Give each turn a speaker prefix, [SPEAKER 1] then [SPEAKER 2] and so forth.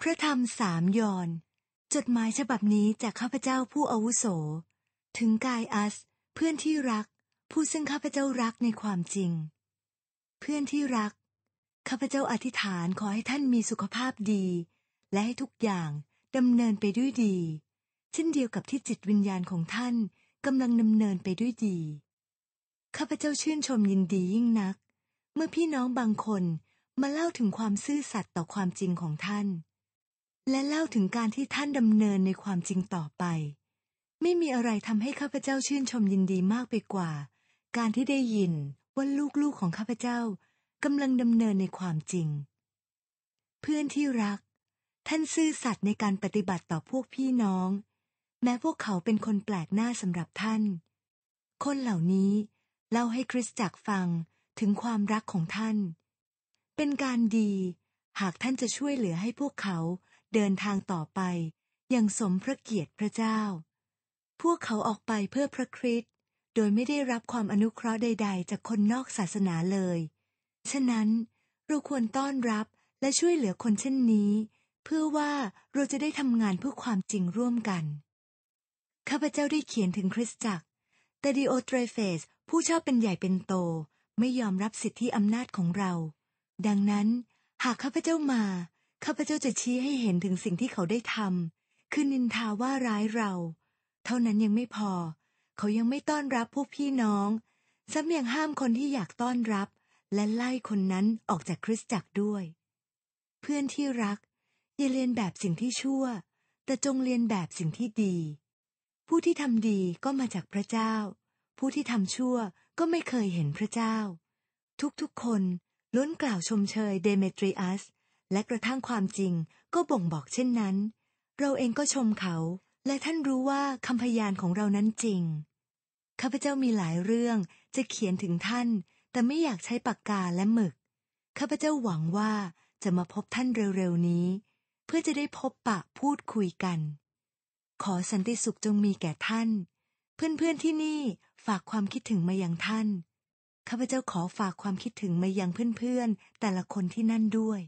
[SPEAKER 1] พระธรรมสามยอนจดหมายฉบับนี้จากข้าพเจ้าผู้อาวุโส ถึงกายอัส เพื่อนที่รัก ผู้ซึ่งข้าพเจ้ารักในความจริง เพื่อนที่รักข้าพเจ้าอธิษฐานขอให้ท่านมีสุขภาพดี และให้ทุกอย่างดำเนินไปด้วยดี เช่นเดียวกับที่จิตวิญญาณของท่านกำลังดำเนินไปด้วยดีข้าพเจ้าชื่นชมยินดียิ่งนัก เมื่อพี่น้องบางคนมาเล่าถึงความซื่อสัตย์ต่อความจริงของท่านและเล่าถึงการที่ท่านดำเนินในความจริงต่อไป ไม่มีอะไรทำให้ข้าพเจ้าชื่นชมยินดีมากไปกว่า การที่ได้ยิน ว่าลูกๆของข้าพเจ้ากำลังดำเนินในความจริง เพื่อนที่รัก ท่านซื่อสัตย์ในการปฏิบัติต่อพวกพี่น้อง แม้พวกเขาเป็นคนแปลกหน้าสำหรับท่าน คนเหล่านี้ เล่าให้คริสจักรฟังถึงความรักของท่าน เป็นการดีหากท่านจะช่วยเหลือให้พวกเขาเดินทางต่อไปอย่างสมพระเกียรติพระเจ้า พวกเขาออกไปเพื่อพระคริสต์โดยไม่ได้รับความอนุเคราะห์ใด ๆ จากคนนอกศาสนาเลย ฉะนั้นเราควรต้อนรับและช่วยเหลือคนเช่นนี้ เพื่อว่าเราจะได้ทำงานเพื่อความจริงร่วมกัน ข้าพเจ้าได้เขียนถึงคริสตจักรแต่ดิโอเทรเฟสผู้ชอบเป็นใหญ่เป็นโตไม่ยอมรับสิทธิอำนาจของเรา ดังนั้นหากข้าพเจ้ามาข้าพเจ้าจะชี้ให้เห็นถึงสิ่งที่เขาได้ทำ คือนินทาว่าร้ายเรา เท่านั้นยังไม่พอ เขายังไม่ต้อนรับพวกพี่น้องซ้ำยังห้ามคนที่อยากต้อนรับ และไล่คนนั้นออกจากคริสตจักรด้วย เพื่อนที่รัก อย่าเรียนแบบสิ่งที่ชั่ว แต่จงเรียนแบบสิ่งที่ดี ผู้ที่ทำดีก็มาจากพระเจ้า ผู้ที่ทำชั่วก็ไม่เคยเห็นพระเจ้า ทุกๆคน ล้นกล่าวชมเชยเดเมตริอัสและกระทั่งความจริงก็บ่งบอกเช่นนั้น เราเองก็ชมเขา และท่านรู้ว่าคำพยานของเรานั้นจริง ข้าพเจ้ามีหลายเรื่องจะเขียนถึงท่าน แต่ไม่อยากใช้ปากกาและหมึก ข้าพเจ้าหวังว่าจะมาพบท่านเร็ว ๆ นี้ เพื่อจะได้พบปะพูดคุยกัน ขอสันติสุขจงมีแก่ท่าน เพื่อนๆที่นี่ฝากความคิดถึงมายังท่าน ข้าพเจ้าขอฝากความคิดถึงมายังเพื่อนๆ แต่ละคนที่นั่นด้วย